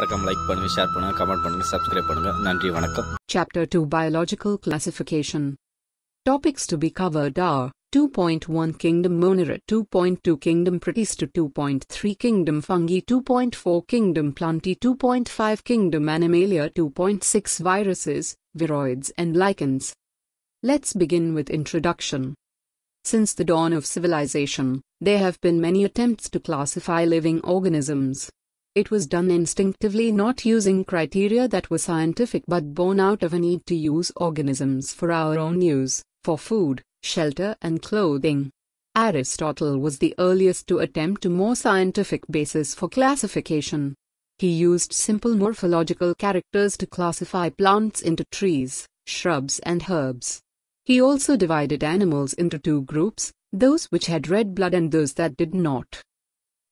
மறக்காம லைக் பண்ணுங்க ஷேர் பண்ணுங்க கமெண்ட் பண்ணுங்க சப்ஸ்கிரைப் பண்ணுங்க நன்றி வணக்கம் Chapter 2 Biological Classification Topics to be covered are 2.1 Kingdom Monera, 2.2 Kingdom Protista 2.3 Kingdom Fungi 2.4 Kingdom Plantae 2.5 Kingdom Animalia 2.6 Viruses, Viroids and Lichens Let's begin with introduction. Since the dawn of civilization, there have been many attempts to classify living organisms. It was done instinctively not using criteria that were scientific but born out of a need to use organisms for our own use, for food, shelter and clothing. Aristotle was the earliest to attempt a more scientific basis for classification. He used simple morphological characters to classify plants into trees, shrubs and herbs. He also divided animals into two groups, those which had red blood and those that did not.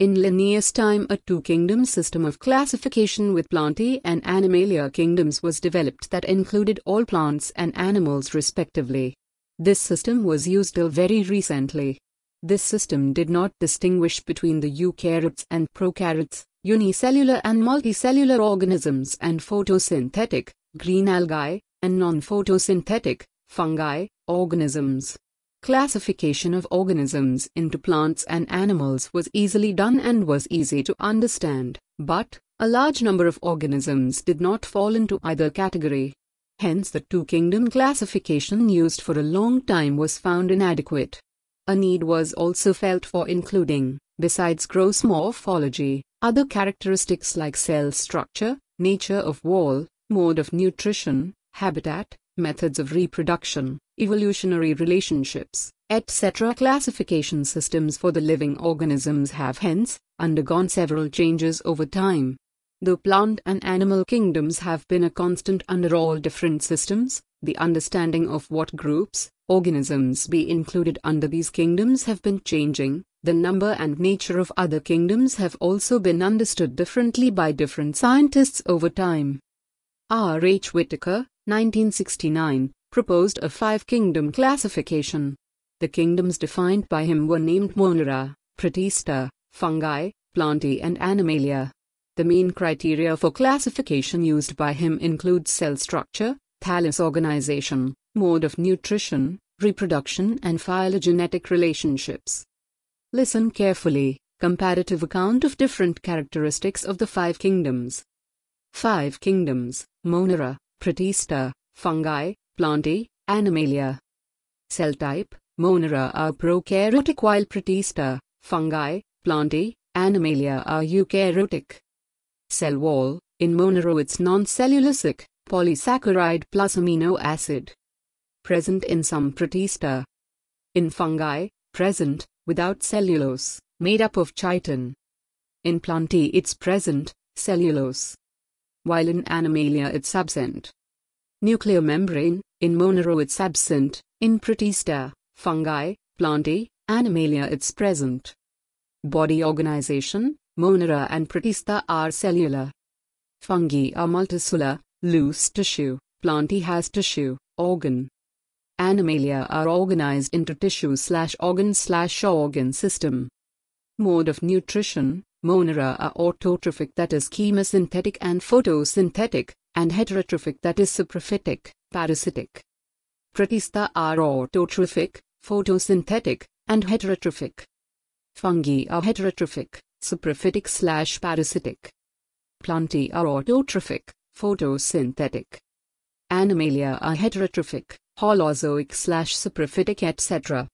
In Linnaeus' time, a two kingdom system of classification with Plantae and Animalia kingdoms was developed that included all plants and animals respectively. This system was used till very recently. This system did not distinguish between the eukaryotes and prokaryotes, unicellular and multicellular organisms, and photosynthetic, green algae, and non photosynthetic, fungi, organisms. Classification of organisms into plants and animals was easily done and was easy to understand, but a large number of organisms did not fall into either category. Hence, the two kingdom classification used for a long time was found inadequate. A need was also felt for including, besides gross morphology, other characteristics like cell structure, nature of wall, mode of nutrition, habitat, methods of reproduction, evolutionary relationships, etc. Classification systems for the living organisms have hence undergone several changes over time. The plant and animal kingdoms have been a constant under all different systems, the understanding of what groups, organisms be included under these kingdoms have been changing, the number and nature of other kingdoms have also been understood differently by different scientists over time. R. H. Whitaker, 1969, proposed a five-kingdom classification. The kingdoms defined by him were named Monera, Pratista, Fungi, Plantae and Animalia. The main criteria for classification used by him include cell structure, thallus organization, mode of nutrition, reproduction and phylogenetic relationships. Listen carefully, comparative account of different characteristics of the five kingdoms. Five kingdoms, Monera, Pratista, Fungi, Plantae, Animalia. Cell type, Monera are prokaryotic while Protista, fungi, Plantae, Animalia are eukaryotic. Cell wall, in Monera it's non-cellulosic, polysaccharide plus amino acid. Present in some Protista. In fungi, present, without cellulose, made up of chitin. In Plantae it's present, cellulose. While in Animalia it's absent nuclear membrane, in Monera it's absent, in Protista, fungi, plantae, Animalia it's present. Body organization, Monera and Protista are cellular. Fungi are multicellular, loose tissue, plantae has tissue, organ. Animalia are organized into tissue slash organ slash organ system. Mode of nutrition Monera are autotrophic that is chemosynthetic and photosynthetic, and heterotrophic that is saprophytic, parasitic. Protista are autotrophic, photosynthetic, and heterotrophic. Fungi are heterotrophic, saprophytic slash parasitic. Plantae are autotrophic, photosynthetic. Animalia are heterotrophic, holozoic slash saprophytic etc.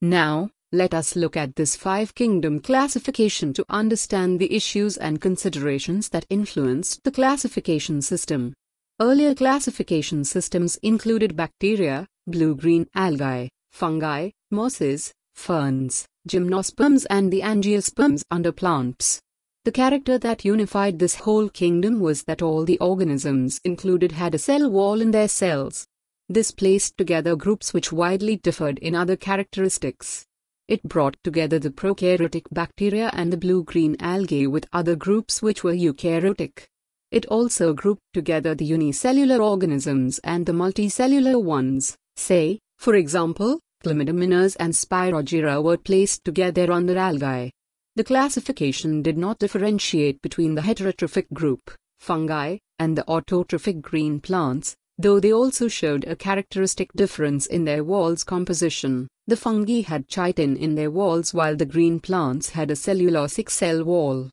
Now, let us look at this five kingdom classification to understand the issues and considerations that influenced the classification system. Earlier classification systems included bacteria, blue-green algae, fungi, mosses, ferns, gymnosperms and the angiosperms under plants. The character that unified this whole kingdom was that all the organisms included had a cell wall in their cells. This placed together groups which widely differed in other characteristics. It brought together the prokaryotic bacteria and the blue-green algae with other groups which were eukaryotic. It also grouped together the unicellular organisms and the multicellular ones, say, for example, chlamydominas and spirogyra were placed together under algae. The classification did not differentiate between the heterotrophic group, fungi, and the autotrophic green plants, though they also showed a characteristic difference in their walls composition. The fungi had chitin in their walls while the green plants had a cellulosic cell wall.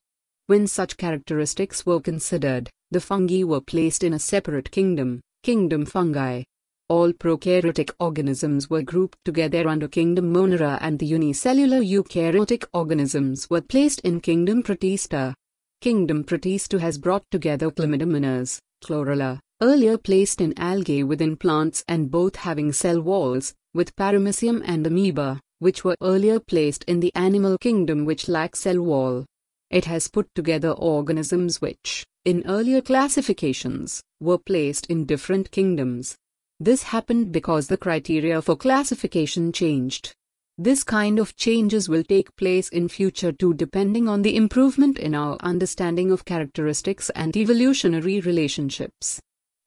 When such characteristics were considered, the fungi were placed in a separate kingdom, kingdom fungi. All prokaryotic organisms were grouped together under kingdom Monera and the unicellular eukaryotic organisms were placed in kingdom Protista. Kingdom Protista has brought together chlamydomonas, chlorella, earlier placed in algae within plants and both having cell walls, with paramecium and amoeba, which were earlier placed in the animal kingdom which lack cell wall. It has put together organisms which, in earlier classifications, were placed in different kingdoms. This happened because the criteria for classification changed. This kind of changes will take place in future too depending on the improvement in our understanding of characteristics and evolutionary relationships.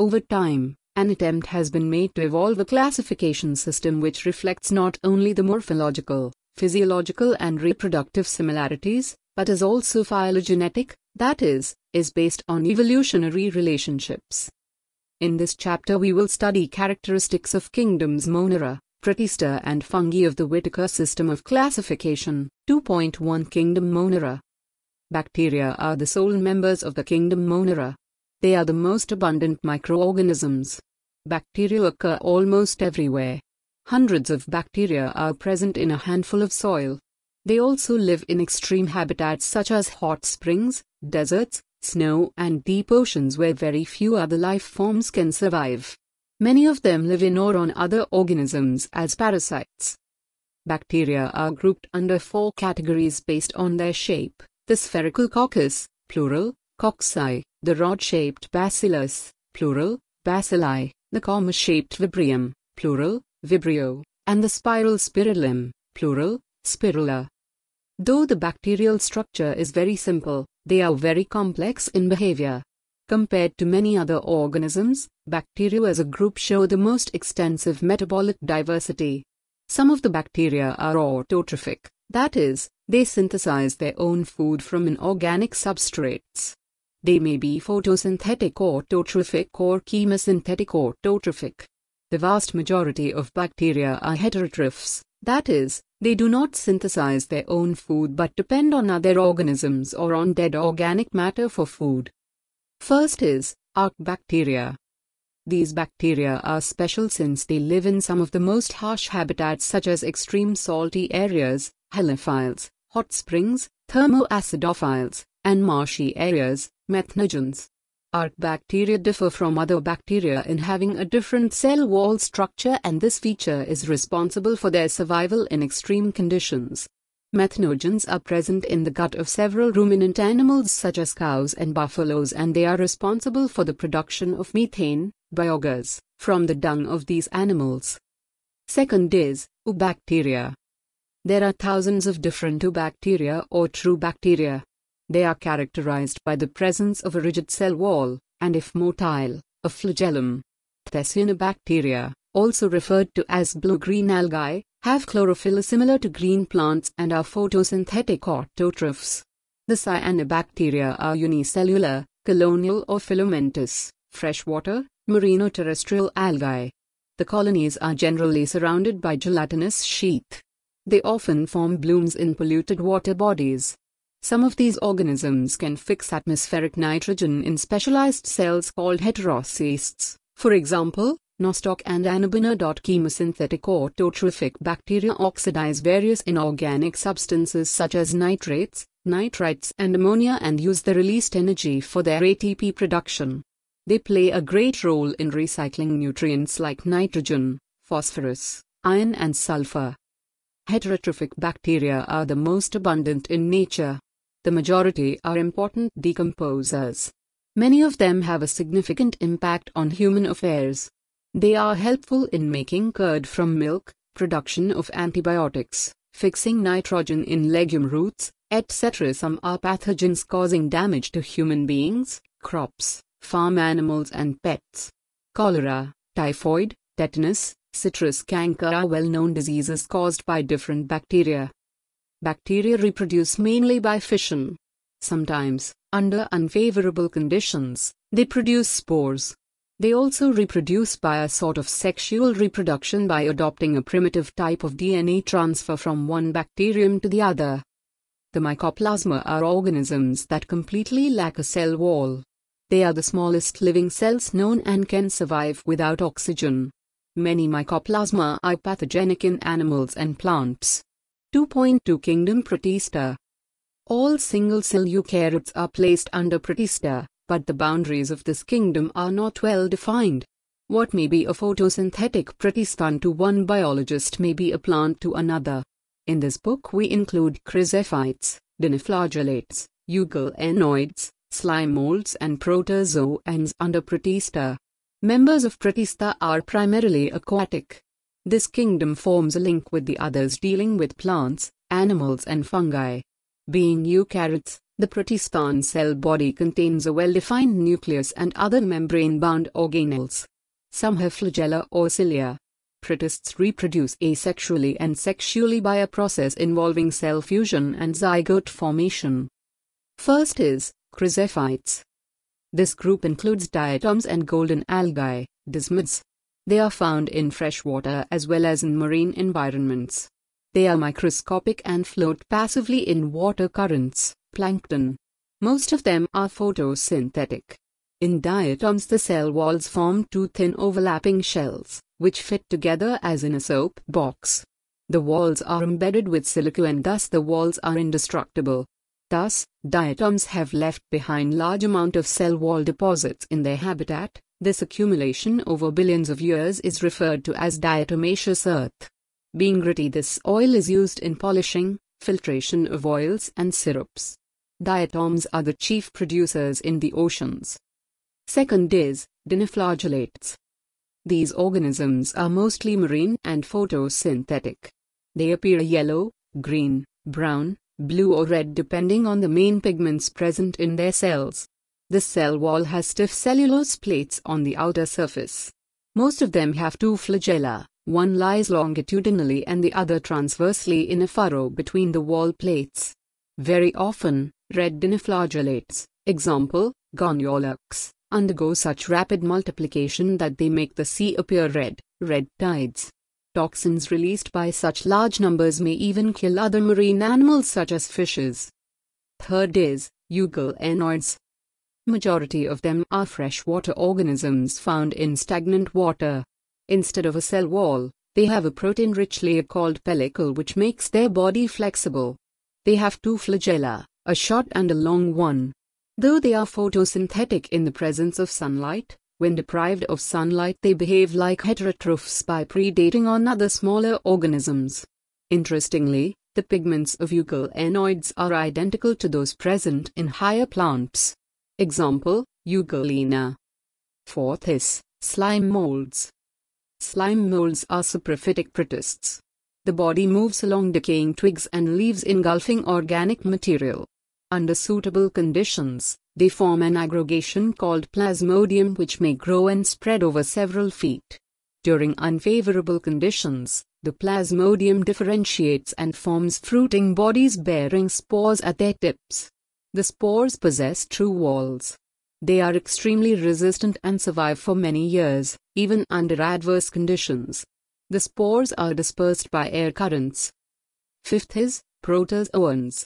Over time, an attempt has been made to evolve a classification system which reflects not only the morphological, physiological, and reproductive similarities, but is also phylogenetic, that is, is based on evolutionary relationships. In this chapter, we will study characteristics of kingdoms Monera, Protista, and fungi of the Whitaker system of classification. 2.1 Kingdom Monera Bacteria are the sole members of the kingdom Monera. They are the most abundant microorganisms. Bacteria occur almost everywhere. Hundreds of bacteria are present in a handful of soil. They also live in extreme habitats such as hot springs, deserts, snow and deep oceans where very few other life forms can survive. Many of them live in or on other organisms as parasites. Bacteria are grouped under four categories based on their shape, the spherical coccus, plural, cocci, the rod-shaped bacillus, plural, bacilli, the comma-shaped vibrium, plural, vibrio, and the spiral spirillum, plural, spirilla. Though the bacterial structure is very simple, they are very complex in behavior. Compared to many other organisms, bacteria as a group show the most extensive metabolic diversity. Some of the bacteria are autotrophic, that is, they synthesize their own food from inorganic substrates. They may be photosynthetic autotrophic or chemosynthetic autotrophic. The vast majority of bacteria are heterotrophs, that is, they do not synthesize their own food but depend on other organisms or on dead organic matter for food. First is arcbacteria. These bacteria are special since they live in some of the most harsh habitats such as extreme salty areas, halophiles, hot springs, thermoacidophiles, and marshy areas, Methanogens. Arc bacteria differ from other bacteria in having a different cell wall structure and this feature is responsible for their survival in extreme conditions. Methanogens are present in the gut of several ruminant animals such as cows and buffaloes and they are responsible for the production of methane, biogas, from the dung of these animals. Second is, U bacteria. There are thousands of different U bacteria or true bacteria. They are characterized by the presence of a rigid cell wall, and if motile, a flagellum. Thecynobacteria, also referred to as blue-green algae, have chlorophyll similar to green plants and are photosynthetic autotrophs. The cyanobacteria are unicellular, colonial or filamentous, freshwater, marino-terrestrial algae. The colonies are generally surrounded by gelatinous sheath. They often form blooms in polluted water bodies. Some of these organisms can fix atmospheric nitrogen in specialized cells called heterocysts, for example, Nostoc and Anabina. Chemosynthetic autotrophic bacteria oxidize various inorganic substances such as nitrates, nitrites, and ammonia and use the released energy for their ATP production. They play a great role in recycling nutrients like nitrogen, phosphorus, iron, and sulfur. Heterotrophic bacteria are the most abundant in nature. The majority are important decomposers. Many of them have a significant impact on human affairs. They are helpful in making curd from milk, production of antibiotics, fixing nitrogen in legume roots, etc. Some are pathogens causing damage to human beings, crops, farm animals and pets. Cholera, typhoid, tetanus, citrus canker are well-known diseases caused by different bacteria. Bacteria reproduce mainly by fission. Sometimes, under unfavorable conditions, they produce spores. They also reproduce by a sort of sexual reproduction by adopting a primitive type of DNA transfer from one bacterium to the other. The mycoplasma are organisms that completely lack a cell wall. They are the smallest living cells known and can survive without oxygen. Many mycoplasma are pathogenic in animals and plants. 2.2 Kingdom Protista All single-cell eukaryotes are placed under protista, but the boundaries of this kingdom are not well defined. What may be a photosynthetic protistan to one biologist may be a plant to another. In this book we include chrysophytes, dinoflagellates, euglenoids, slime molds and protozoans under protista. Members of protista are primarily aquatic. This kingdom forms a link with the others dealing with plants, animals and fungi. Being eukaryotes, the protistan cell body contains a well-defined nucleus and other membrane-bound organelles. Some have flagella or cilia. Protists reproduce asexually and sexually by a process involving cell fusion and zygote formation. First is chrysophytes. This group includes diatoms and golden algae, dismids, they are found in freshwater as well as in marine environments. They are microscopic and float passively in water currents, plankton. Most of them are photosynthetic. In diatoms the cell walls form two thin overlapping shells, which fit together as in a soap box. The walls are embedded with silica and thus the walls are indestructible. Thus, diatoms have left behind large amount of cell wall deposits in their habitat, this accumulation over billions of years is referred to as diatomaceous earth. Being gritty this oil is used in polishing, filtration of oils and syrups. Diatoms are the chief producers in the oceans. Second is, dinoflagellates. These organisms are mostly marine and photosynthetic. They appear yellow, green, brown, blue or red depending on the main pigments present in their cells. The cell wall has stiff cellulose plates on the outer surface. Most of them have two flagella, one lies longitudinally and the other transversely in a furrow between the wall plates. Very often, red dinoflagellates, example, Goniolax, undergo such rapid multiplication that they make the sea appear red, red tides. Toxins released by such large numbers may even kill other marine animals such as fishes. Third is, eugal Majority of them are freshwater organisms found in stagnant water. Instead of a cell wall, they have a protein-rich layer called pellicle which makes their body flexible. They have two flagella, a short and a long one. Though they are photosynthetic in the presence of sunlight, when deprived of sunlight they behave like heterotrophs by predating on other smaller organisms. Interestingly, the pigments of eukalenoids are identical to those present in higher plants. Example, Eugalena. Fourth is, slime molds. Slime molds are saprophytic protists. The body moves along decaying twigs and leaves engulfing organic material. Under suitable conditions, they form an aggregation called plasmodium which may grow and spread over several feet. During unfavorable conditions, the plasmodium differentiates and forms fruiting bodies bearing spores at their tips. The spores possess true walls. They are extremely resistant and survive for many years, even under adverse conditions. The spores are dispersed by air currents. Fifth is protozoans.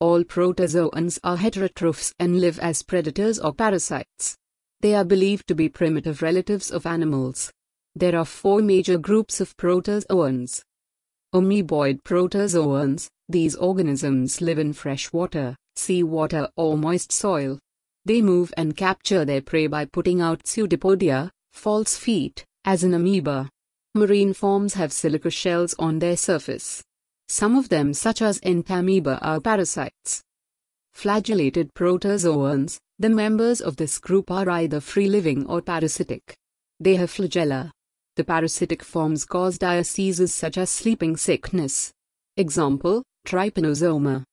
All protozoans are heterotrophs and live as predators or parasites. They are believed to be primitive relatives of animals. There are four major groups of protozoans. Amoeboid protozoans, these organisms live in fresh water seawater or moist soil. They move and capture their prey by putting out pseudopodia, false feet, as an amoeba. Marine forms have silica shells on their surface. Some of them such as entamoeba are parasites. Flagellated protozoans, the members of this group are either free-living or parasitic. They have flagella. The parasitic forms cause diseases such as sleeping sickness. Example, trypanosoma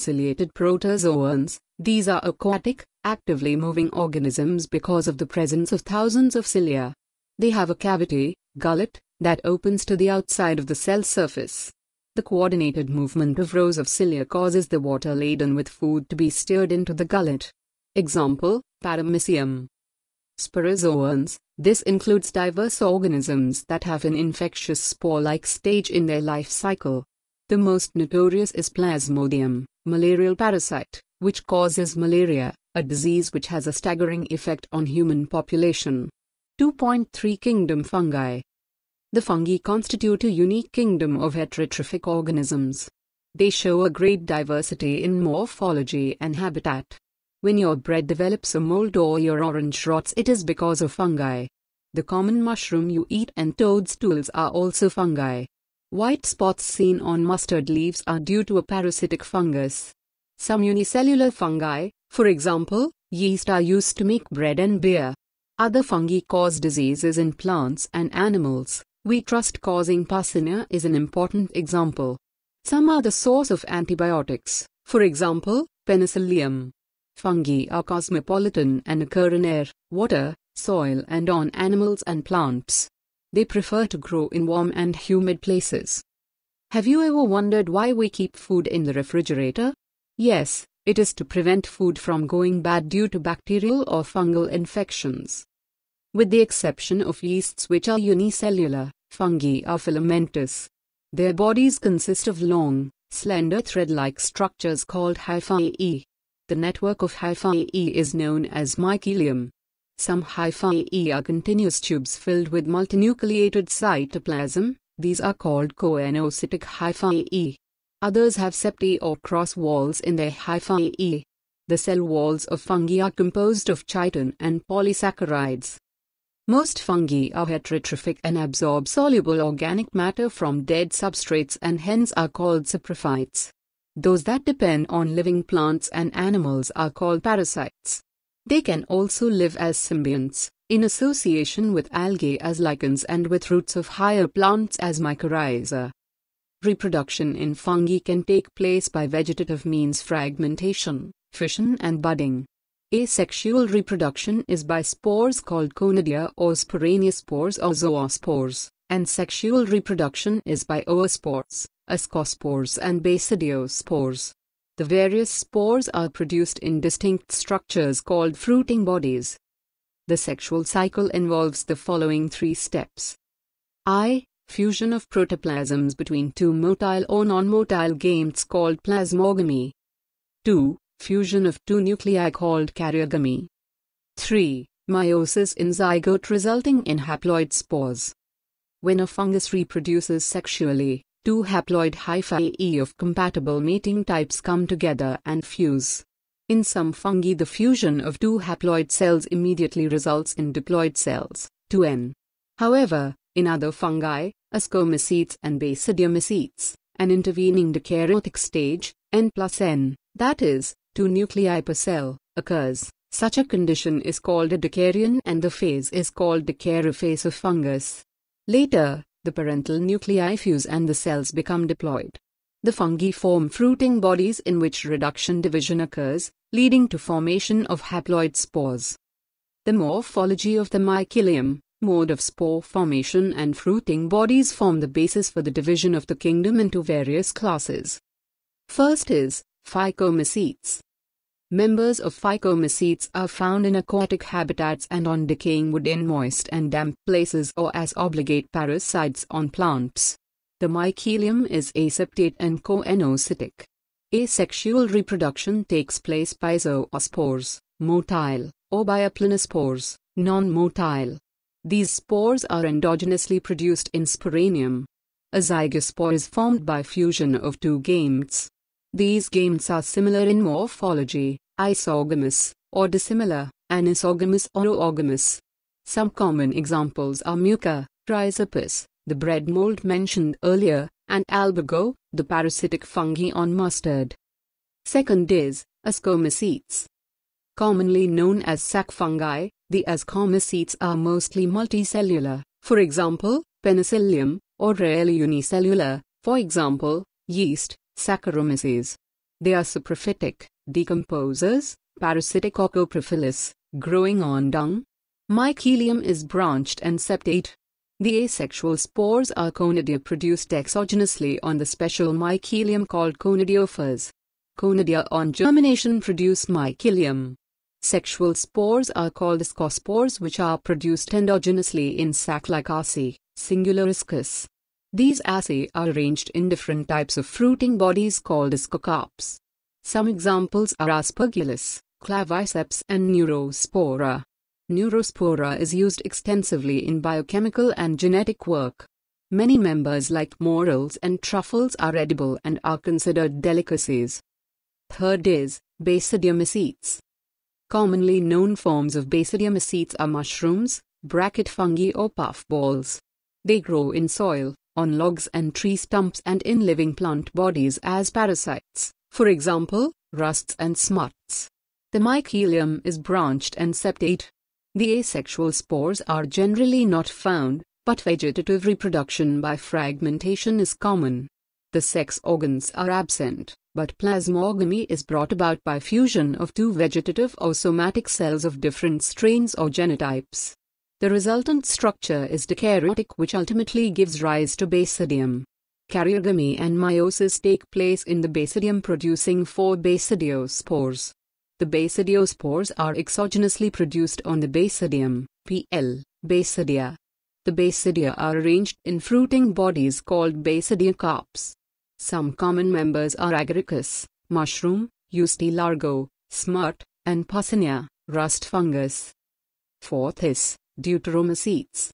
ciliated protozoans, these are aquatic, actively moving organisms because of the presence of thousands of cilia. They have a cavity, gullet, that opens to the outside of the cell surface. The coordinated movement of rows of cilia causes the water laden with food to be stirred into the gullet. Example, Paramecium. Sporozoans, this includes diverse organisms that have an infectious spore like stage in their life cycle. The most notorious is Plasmodium malarial parasite, which causes malaria, a disease which has a staggering effect on human population. 2.3 Kingdom Fungi The fungi constitute a unique kingdom of heterotrophic organisms. They show a great diversity in morphology and habitat. When your bread develops a mold or your orange rots, it is because of fungi. The common mushroom you eat and toadstools are also fungi. White spots seen on mustard leaves are due to a parasitic fungus. Some unicellular fungi, for example, yeast are used to make bread and beer. Other fungi cause diseases in plants and animals. We trust causing Pasina is an important example. Some are the source of antibiotics, for example, penicillium. Fungi are cosmopolitan and occur in air, water, soil and on animals and plants. They prefer to grow in warm and humid places. Have you ever wondered why we keep food in the refrigerator? Yes, it is to prevent food from going bad due to bacterial or fungal infections. With the exception of yeasts which are unicellular, fungi are filamentous. Their bodies consist of long, slender thread-like structures called hyphae. The network of hyphae is known as mycelium. Some hyphae are continuous tubes filled with multinucleated cytoplasm, these are called coenocytic hyphae. Others have septa or cross walls in their hyphae. The cell walls of fungi are composed of chitin and polysaccharides. Most fungi are heterotrophic and absorb soluble organic matter from dead substrates and hence are called saprophytes. Those that depend on living plants and animals are called parasites. They can also live as symbionts, in association with algae as lichens and with roots of higher plants as mycorrhiza. Reproduction in fungi can take place by vegetative means fragmentation, fission and budding. Asexual reproduction is by spores called conidia or sporaneous spores or zoospores, and sexual reproduction is by oospores, ascospores and basidiospores. The various spores are produced in distinct structures called fruiting bodies. The sexual cycle involves the following three steps. I. Fusion of protoplasms between two motile or non-motile gametes called plasmogamy. 2. Fusion of two nuclei called karyogamy. 3. Meiosis in zygote resulting in haploid spores. When a fungus reproduces sexually, two haploid hyphae of compatible mating types come together and fuse. In some fungi the fusion of two haploid cells immediately results in diploid cells, 2n. However, in other fungi, ascomycetes and basidiomycetes, an intervening dikaryotic stage, n plus n, that is, two nuclei per cell, occurs. Such a condition is called a dikaryon, and the phase is called dikaryophase of fungus. Later, the parental nuclei fuse and the cells become diploid. The fungi form fruiting bodies in which reduction division occurs, leading to formation of haploid spores. The morphology of the mycelium, mode of spore formation and fruiting bodies form the basis for the division of the kingdom into various classes. First is, phycomacetes. Members of phycomacetes are found in aquatic habitats and on decaying wood in moist and damp places or as obligate parasites on plants. The mycelium is aseptate and coenocytic. Asexual reproduction takes place by zoospores, motile, or by aplanospores, non-motile. These spores are endogenously produced in sporanium. A zygospore is formed by fusion of two gametes. These games are similar in morphology, isogamous, or dissimilar, anisogamous or oogamous. Some common examples are Muca, Chrysopas, the bread mold mentioned earlier, and Albago, the parasitic fungi on mustard. Second is, ascomycetes, Commonly known as sac fungi, the ascomycetes are mostly multicellular, for example, penicillium, or rarely unicellular, for example, yeast, Saccharomyces. They are saprophytic, decomposers, parasitic ocoprophyllus, growing on dung. Mycelium is branched and septate. The asexual spores are conidia produced exogenously on the special mycelium called conidiophores. Conidia on germination produce mycelium. Sexual spores are called ascospores, which are produced endogenously in sac like singular iscus. These acai are arranged in different types of fruiting bodies called ascocarps. Some examples are aspergillus, claviceps and neurospora. Neurospora is used extensively in biochemical and genetic work. Many members like morels and truffles are edible and are considered delicacies. Third is basidiomycetes. Commonly known forms of basidiomycetes are mushrooms, bracket fungi or puffballs. They grow in soil, on logs and tree stumps and in living plant bodies as parasites, for example, rusts and smuts. The mycelium is branched and septate. The asexual spores are generally not found, but vegetative reproduction by fragmentation is common. The sex organs are absent, but plasmogamy is brought about by fusion of two vegetative or somatic cells of different strains or genotypes. The resultant structure is dikaryotic which ultimately gives rise to basidium. Karyogamy and meiosis take place in the basidium producing four basidiospores. The basidiospores are exogenously produced on the basidium, PL, basidia. The basidia are arranged in fruiting bodies called basidia carps. Some common members are agaricus, mushroom, usti largo, smut, and Passinia, rust fungus. Fourth is deuteromycetes.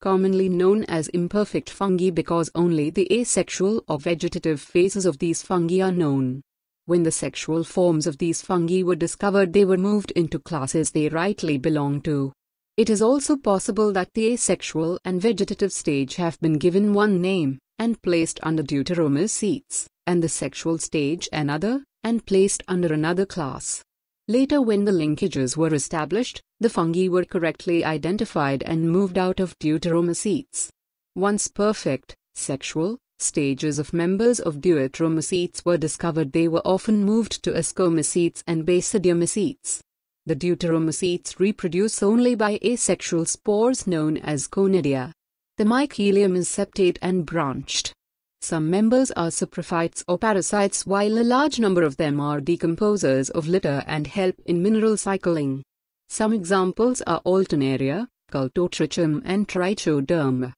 Commonly known as imperfect fungi because only the asexual or vegetative phases of these fungi are known. When the sexual forms of these fungi were discovered, they were moved into classes they rightly belong to. It is also possible that the asexual and vegetative stage have been given one name, and placed under deuteromycetes, and the sexual stage another, and placed under another class. Later when the linkages were established, the fungi were correctly identified and moved out of deuteromycetes. Once perfect, sexual, stages of members of deuteromycetes were discovered they were often moved to ascomycetes and basidiomycetes. The deuteromycetes reproduce only by asexual spores known as conidia. The mycelium is septate and branched. Some members are saprophytes or parasites while a large number of them are decomposers of litter and help in mineral cycling. Some examples are Alternaria, Cultotrichum and Trichoderma.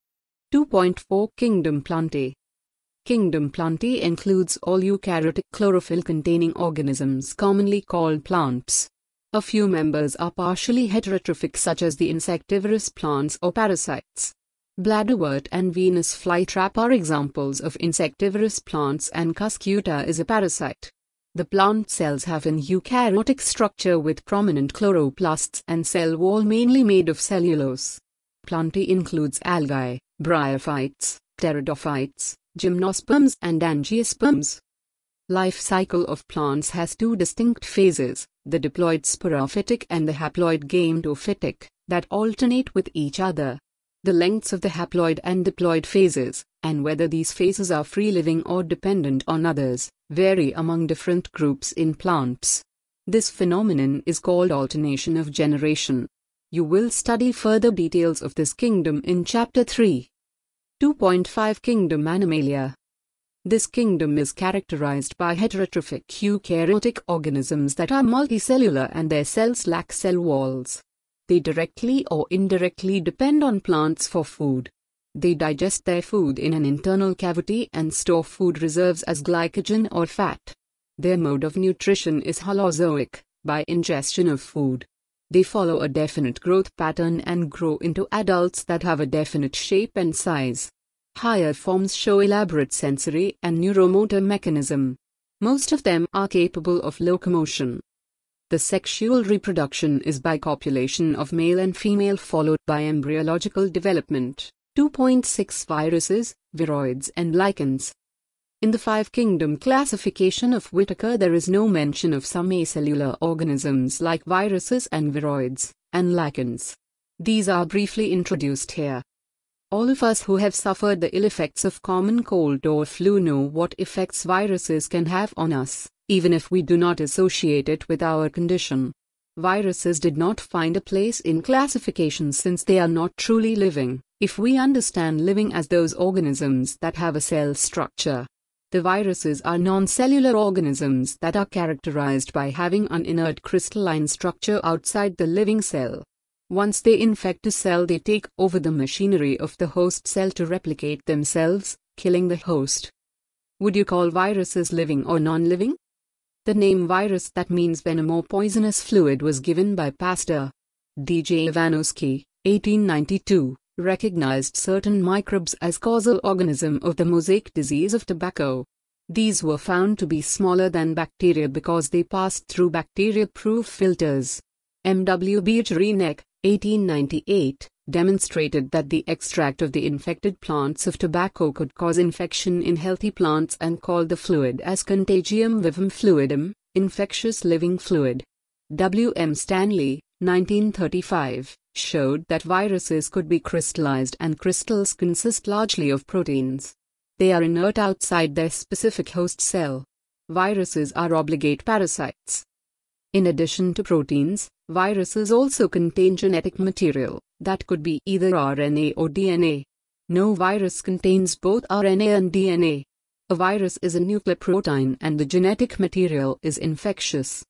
2.4 Kingdom Plantae Kingdom Plantae includes all eukaryotic chlorophyll-containing organisms commonly called plants. A few members are partially heterotrophic such as the insectivorous plants or parasites. Bladderwort and Venus flytrap are examples of insectivorous plants and Cuscuta is a parasite. The plant cells have an eukaryotic structure with prominent chloroplasts and cell wall mainly made of cellulose. Plantae includes algae, bryophytes, pteridophytes, gymnosperms and angiosperms. Life cycle of plants has two distinct phases, the diploid sporophytic and the haploid gametophytic, that alternate with each other the lengths of the haploid and diploid phases, and whether these phases are free living or dependent on others, vary among different groups in plants. This phenomenon is called alternation of generation. You will study further details of this kingdom in Chapter 3. 2.5 Kingdom Animalia This kingdom is characterized by heterotrophic eukaryotic organisms that are multicellular and their cells lack cell walls. They directly or indirectly depend on plants for food. They digest their food in an internal cavity and store food reserves as glycogen or fat. Their mode of nutrition is holozoic, by ingestion of food. They follow a definite growth pattern and grow into adults that have a definite shape and size. Higher forms show elaborate sensory and neuromotor mechanism. Most of them are capable of locomotion. The sexual reproduction is by copulation of male and female followed by embryological development. 2.6 Viruses, viroids and lichens. In the Five Kingdom classification of Whitaker there is no mention of some acellular organisms like viruses and viroids, and lichens. These are briefly introduced here. All of us who have suffered the ill effects of common cold or flu know what effects viruses can have on us even if we do not associate it with our condition. Viruses did not find a place in classification since they are not truly living, if we understand living as those organisms that have a cell structure. The viruses are non-cellular organisms that are characterized by having an inert crystalline structure outside the living cell. Once they infect a cell they take over the machinery of the host cell to replicate themselves, killing the host. Would you call viruses living or non-living? The name virus that means venom or poisonous fluid was given by Pasteur. D.J. Ivanovsky, 1892, recognized certain microbes as causal organism of the mosaic disease of tobacco. These were found to be smaller than bacteria because they passed through bacteria-proof filters. M.W. Beach Renek, 1898, demonstrated that the extract of the infected plants of tobacco could cause infection in healthy plants and called the fluid as contagium vivum fluidum, infectious living fluid. W. M. Stanley, 1935, showed that viruses could be crystallized and crystals consist largely of proteins. They are inert outside their specific host cell. Viruses are obligate parasites. In addition to proteins, viruses also contain genetic material, that could be either RNA or DNA. No virus contains both RNA and DNA. A virus is a nucleoprotein and the genetic material is infectious.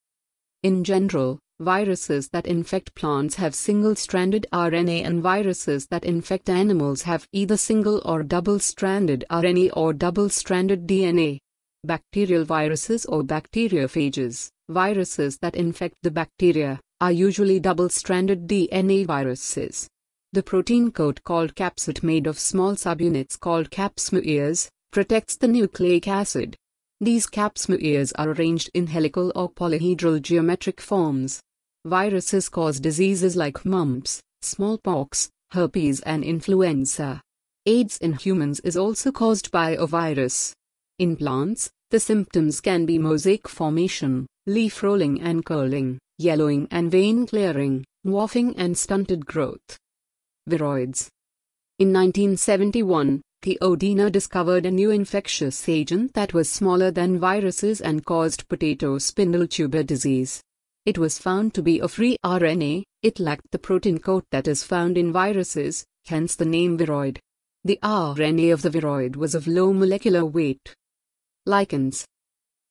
In general, viruses that infect plants have single-stranded RNA and viruses that infect animals have either single or double-stranded RNA or double-stranded DNA. Bacterial viruses or bacteriophages, viruses that infect the bacteria, are usually double-stranded DNA viruses. The protein coat called capsid made of small subunits called capsmuers protects the nucleic acid. These capsmuers are arranged in helical or polyhedral geometric forms. Viruses cause diseases like mumps, smallpox, herpes and influenza. AIDS in humans is also caused by a virus. In plants, the symptoms can be mosaic formation, leaf rolling and curling yellowing and vein clearing, dwarfing and stunted growth. Viroids. In 1971, Theodina discovered a new infectious agent that was smaller than viruses and caused potato spindle tuber disease. It was found to be a free RNA, it lacked the protein coat that is found in viruses, hence the name viroid. The RNA of the viroid was of low molecular weight. Lichens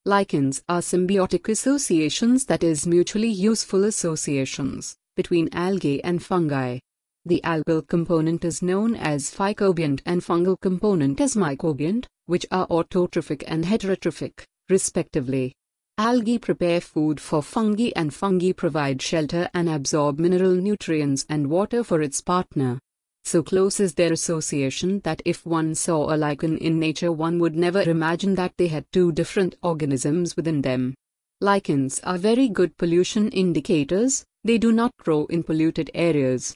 Lichens are symbiotic associations that is mutually useful associations between algae and fungi. The algal component is known as phycobiont and fungal component as mycobiont, which are autotrophic and heterotrophic, respectively. Algae prepare food for fungi and fungi provide shelter and absorb mineral nutrients and water for its partner. So close is their association that if one saw a lichen in nature one would never imagine that they had two different organisms within them. Lichens are very good pollution indicators, they do not grow in polluted areas.